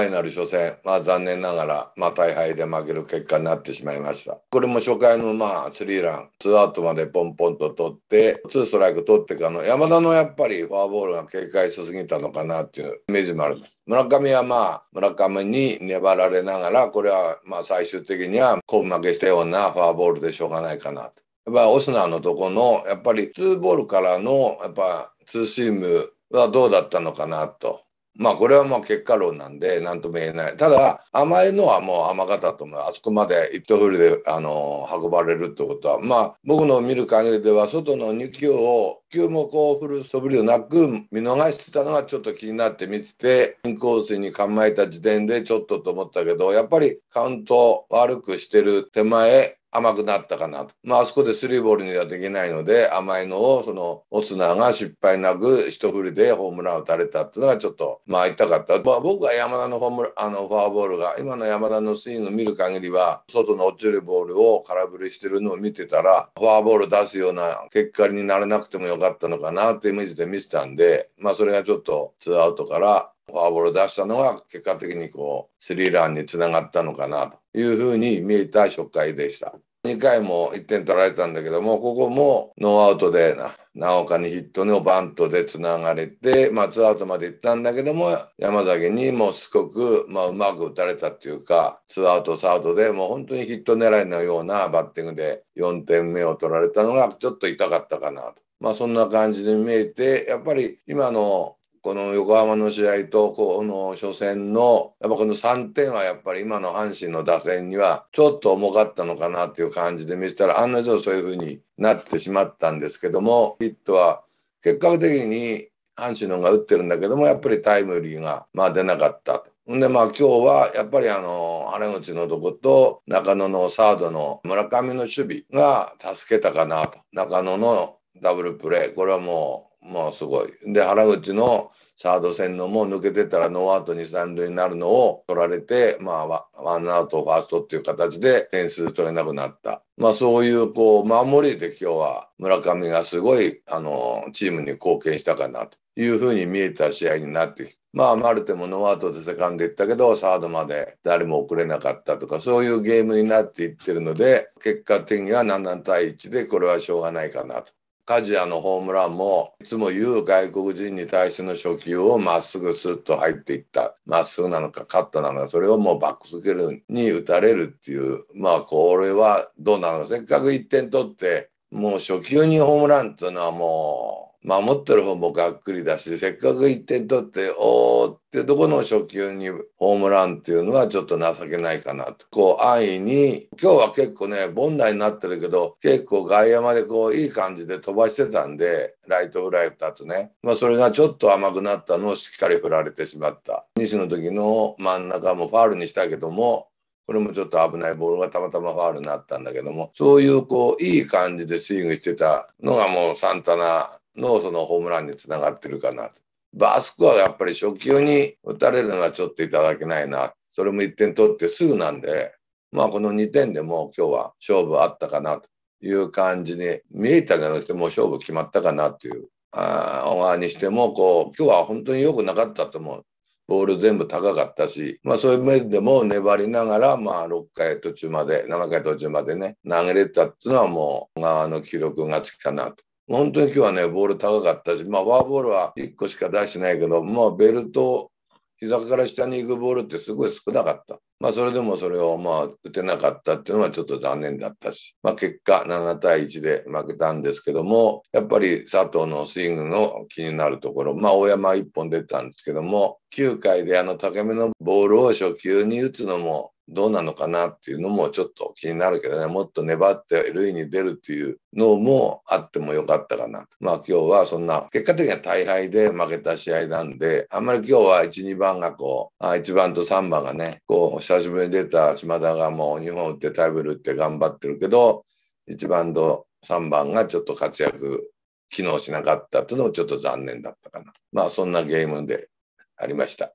ァイナル初戦、まあ、残念ながら、まあ、大敗で負ける結果になってしまいました。これも初回のまあスリーラン、ツーアウトまでポンポンと取って、ツーストライク取ってからの山田のやっぱりフォアボールが警戒しすぎたのかなっていうイメージもあるす。村上はまあ村上に粘られながら、これはまあ最終的にはこう負けしたようなフォアボールでしょうがないかなと。やっぱオスナーのとこのやっぱりツーボールからのやっぱツーシームはどうだったのかなと。まあこれはもう結果論なんで何とも言えないただ甘いのはもう甘かったと思うあそこまで一頭振りであの運ばれるってことはまあ僕の見る限りでは外の2球を球もこう振る素振りをなく見逃してたのがちょっと気になって見ててインコースに構えた時点でちょっとと思ったけどやっぱりカウント悪くしてる手前甘くなったかなと。まあ、あそこでスリーボールにはできないので、甘いのを、その、オスナが失敗なく一振りでホームランを打たれたっていうのがちょっと、まあ、痛かった。まあ、僕は山田のホームあの、フォアボールが、今の山田のスイング見る限りは、外の落ちるボールを空振りしてるのを見てたら、フォアボール出すような結果にならなくてもよかったのかなっていうイメージで見てたんで、まあ、それがちょっとツーアウトからフォアボールを出したのが結果的にこうスリーランにつながったのかなというふうに見えた初回でした。2回も1点取られたんだけども、ここもノーアウトでな長岡にヒットのバントでつながれて、まあ、ツーアウトまで行ったんだけども、山崎にもうすごく、まあ、うまく打たれたっていうか、ツーアウト、サードでもう本当にヒット狙いのようなバッティングで4点目を取られたのがちょっと痛かったかなと。まあ、そんな感じに見えて、やっぱり今のこの横浜の試合とこの初戦のやっぱこの3点はやっぱり今の阪神の打線にはちょっと重かったのかなという感じで見せたら案の定そういう風になってしまったんですけどもヒットは結果的に阪神の方が打ってるんだけどもやっぱりタイムリーが、まあ、出なかったと。でまあ今日はやっぱりあの原口のとこと中野のサードの村上の守備が助けたかなと中野のダブルプレーこれはもうまあすごい。で、原口のサード戦のも抜けてたらノーアウト二三塁になるのを取られて、まあワンアウトファーストっていう形で点数取れなくなった。まあそういうこう守りで今日は村上がすごいあのチームに貢献したかなというふうに見えた試合になってきて。まあ、マルテもノーアウトでセカンド行ったけど、サードまで誰も送れなかったとか、そういうゲームになっていってるので、結果的には7対1で、これはしょうがないかなとカジアのホームランもいつも言う外国人に対しての初球をまっすぐスッと入っていったまっすぐなのかカットなのかそれをもうバックスケールに打たれるっていうまあこれはどうなのせっかく1点取ってもう初球にホームランっていうのはもう守ってる方もがっくりだしせっかく1点取っておーってとこの初球にホームランっていうのはちょっと情けないかなとこう安易に今日は結構ね凡打になってるけど結構外野までこういい感じで飛ばしてたんでライトフライ2つね、まあ、それがちょっと甘くなったのをしっかり振られてしまった西の時の真ん中もファールにしたけどもこれもちょっと危ないボールがたまたまファールになったんだけどもそういうこういい感じでスイングしてたのがもうサンタナのそのホームランにつながってるかなと。バスコはやっぱり初球に打たれるのはちょっといただけないな。それも1点取ってすぐなんで、まあこの2点でも今日は勝負あったかなという感じに見えたんじゃなくて、もう勝負決まったかなという。あ小川にしても、こう、今日は本当に良くなかったと思う。ボール全部高かったし、まあそういう面でも粘りながら、まあ6回途中まで、7回途中までね、投げれたっていうのはもう、小川の記録がつきかなと。本当に今日はね、ボール高かったし、まあ、フォアボールは1個しか出してないけど、まあ、ベルト、膝から下に行くボールってすごい少なかった。まあ、それでもそれをまあ打てなかったっていうのはちょっと残念だったし、まあ、結果7対1で負けたんですけども、やっぱり佐藤のスイングの気になるところ、まあ、大山1本出たんですけども、9回であの高めのボールを初球に打つのも、どうなのかなっていうのもちょっと気になるけどね、もっと粘って塁に出るっていうのもあってもよかったかなと。まあ今日はそんな、結果的には大敗で負けた試合なんで、あんまり今日は1、2番がこう、あ1番と3番がね、こう、久しぶりに出た島田がもう日本打ってタイブル打って頑張ってるけど、1番と3番がちょっと活躍、機能しなかったというのもちょっと残念だったかな。まあそんなゲームでありました。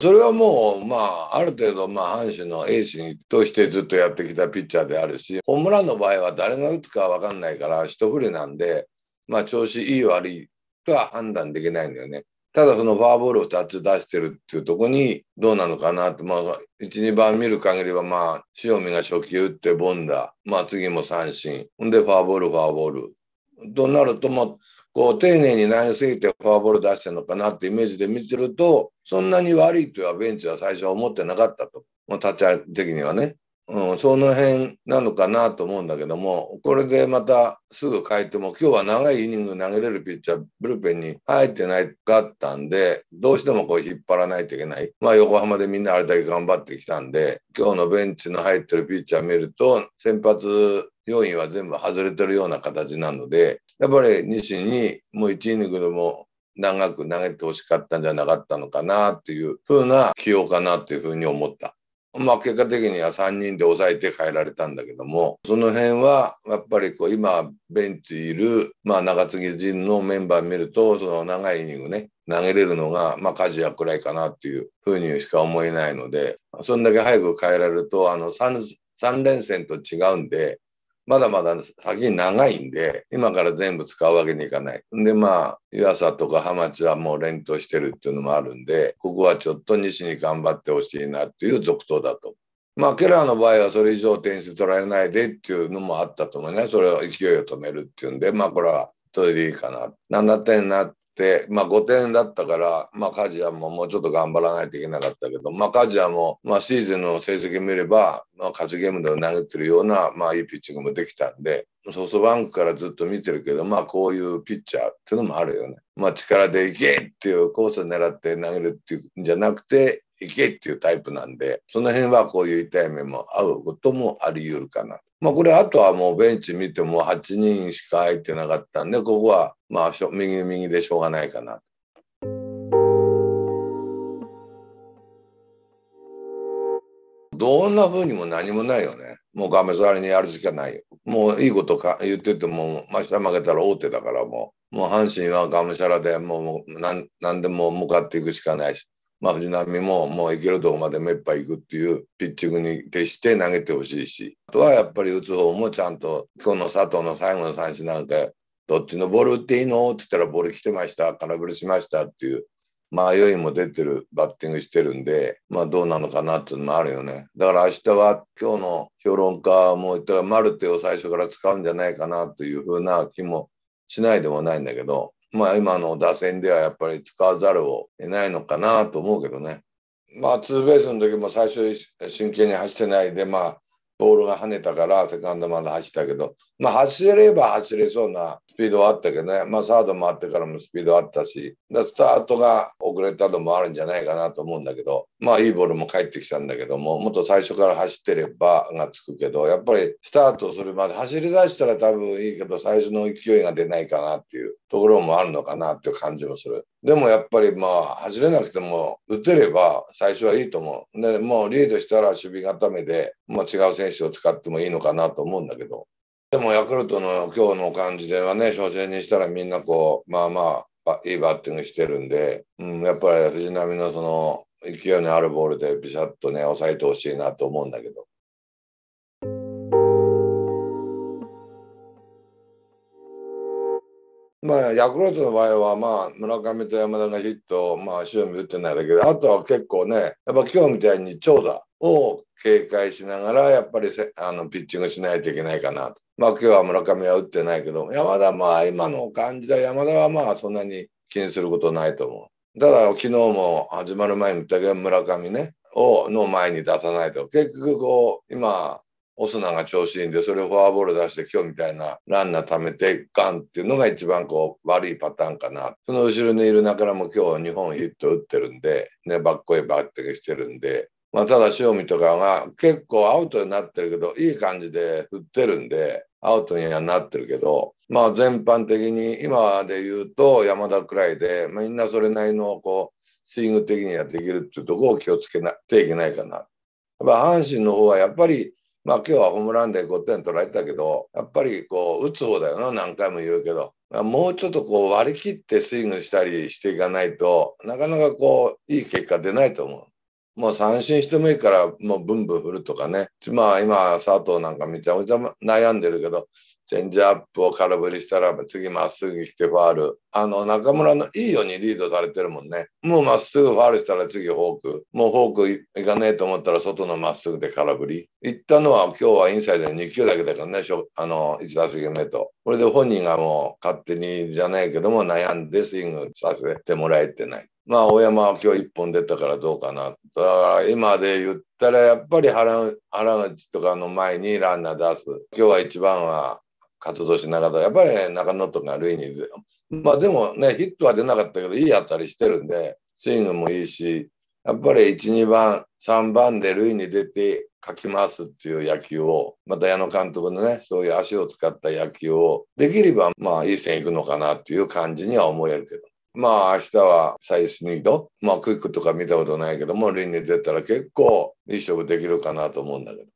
それはもう、まあ、ある程度、まあ、阪神のエースとしてずっとやってきたピッチャーであるし、ホームランの場合は誰が打つか分かんないから、一振りなんで、まあ、調子いい悪いとは判断できないんだよね。ただ、そのフォアボールを2つ出してるっていうところに、どうなのかなと、まあ、1、2番見る限りは、まあ、塩見が初球打ってボンダ、まあ、次も三振、で、フォアボール、フォアボール。となると、こう丁寧に投げすぎてフォアボール出してるのかなってイメージで見てると、そんなに悪いとはベンチは最初は思ってなかったと、ま立ち合い的にはね。うん、その辺なのかなと思うんだけども、これでまたすぐ変えても、今日は長いイニング投げれるピッチャー、ブルペンに入ってないかったんで、どうしてもこう引っ張らないといけない。まあ横浜でみんなあれだけ頑張ってきたんで、今日のベンチの入ってるピッチャー見ると、先発要因は全部外れてるような形なので、やっぱり西にもう1イニングでも長く投げてほしかったんじゃなかったのかなっていうふうな起用かなというふうに思った。まあ、結果的には3人で抑えて変えられたんだけどもその辺はやっぱりこう今ベンチいる、まあ、中継ぎ陣のメンバー見るとその長いイニングね投げれるのが、まあ、ュア屋くらいかなっていうふうにしか思えないのでそんだけ早く変えられるとあの 3, 3連戦と違うんでまだまだ先に長いんで、今から全部使うわけにいかない。で、まあ、湯浅とか浜地はもう連投してるっていうのもあるんで、ここはちょっと西に頑張ってほしいなっていう続投だと。まあ、ケラーの場合はそれ以上点数取られないでっていうのもあったと思うね。それを勢いを止めるっていうんで、まあ、これはそれでいいかな。7点になっ、まあ5点だったから、まあカジアももうちょっと頑張らないといけなかったけど、まあカジアも、まあシーズンの成績見れば、まあ勝ちゲームで投げてるような、まあいいピッチングもできたんで、ソフトバンクからずっと見てるけど、まあこういうピッチャーっていうのもあるよね。まあ力でいけっていうコースを狙って投げるっていうんじゃなくて、行けっていうタイプなんで、その辺はこういう痛い目も合うこともあり得るかな。まあこれあとはもうベンチ見ても8人しか入ってなかったんで、ここはまあ右右でしょうがないかな。どんな風にも何もないよね。もうがめ座りにやるしかないよ。もういいことか言ってても、まし、あ、負けたら大手だからもう、もう阪神はがむしゃらでもう何何でも向かっていくしかないし、まあ、藤浪ももういけるとこまでめっぱいくっていうピッチングに徹して投げてほしいし、あとはやっぱり打つ方もちゃんと、今日の佐藤の最後の三振なんか、どっちのボール打っていいのって言ったら、ボール来てました、空振りしましたっていう、迷いも出てるバッティングしてるんで、まあ、どうなのかなっていうのもあるよね。だから明日は今日の評論家も言ったら、マルテを最初から使うんじゃないかなというふうな気もしないでもないんだけど、まあ今の打線ではやっぱり使わざるを得ないのかなと思うけどね。まあツーベースの時も最初真剣に走ってないでまあボールが跳ねたからセカンドまで走ったけど、まあ、走れば走れそうなピードはあったけどね、まあ、サード回ってからもスピードあったし、だスタートが遅れたのもあるんじゃないかなと思うんだけど、まあ、いいボールも返ってきたんだけども、もっと最初から走ってればがつくけど、やっぱりスタートするまで走り出したら多分いいけど、最初の勢いが出ないかなっていうところもあるのかなっていう感じもする。でもやっぱりまあ走れなくても打てれば最初はいいと思う。でもうリードしたら守備固めでまあ、違う選手を使ってもいいのかなと思うんだけどでもヤクルトの今日の感じではね、初戦にしたらみんなこう、まあまあ、いいバッティングしてるんで、うん、やっぱり藤浪のその勢いのあるボールでビシャッとね、抑えてほしいなと思うんだけど。まあ、ヤクルトの場合は、まあ、村上と山田がヒットまあ、塩見打ってないだけで、あとは結構ね、やっぱ今日みたいに長打、を警戒しながら、やっぱりあのピッチングしないといけないかなと。まあ、今日は村上は打ってないけど、山田、まあ、今の感じだ、山田はまあ、そんなに気にすることないと思う。ただ、昨日も始まる前に言ったけど、村上ね、をの前に出さないと。結局、こう、今、オスナが調子いいんで、それをフォアボール出して、今日みたいなランナー貯めて、ガンっていうのが一番こう悪いパターンかな。その後ろにいる中かも今日2本ヒット打ってるんで、ね、バッコイバッティングしてるんで、ただ塩見とかが結構アウトになってるけど、いい感じで振ってるんで、アウトにはなってるけど、まあ全般的に今で言うと山田くらいで、みんなそれなりのこう、スイング的にはできるっていうところを気をつけなきゃいけないかな。やっぱ阪神の方はやっぱり、まあ今日はホームランで5点取られたけど、やっぱりこう打つ方だよな、何回も言うけど。もうちょっとこう割り切ってスイングしたりしていかないとなかなかこういい結果出ないと思う。もう三振してもいいから、もうブンブン振るとかね。まあ今、佐藤なんかめちゃめちゃ悩んでるけど、チェンジアップを空振りしたら、次まっすぐ来てファール。あの、中村のいいようにリードされてるもんね。もうまっすぐファールしたら次フォーク。もうフォークいかねえと思ったら外のまっすぐで空振り。いったのは今日はインサイドに2球だけだからね、あの、1打席目と。これで本人がもう勝手にじゃないけども悩んでスイングさせてもらえてない。まあ、大山は今日一本出たからどうかな。だから今で言ったら、やっぱり原原口とかの前にランナー出す。今日は一番は活動しなかった。やっぱり、中野とか塁に。まあでもね、ヒットは出なかったけど、いい当たりしてるんで、スイングもいいし、やっぱり1、2番、3番で塁に出てかきますっていう野球を、また矢野監督のね、そういう足を使った野球を、できればまあいい線いくのかなっていう感じには思えるけど。まあ明日はサイスニード、まあクイックとか見たことないけども、輪に出たら結構いい勝負できるかなと思うんだけど。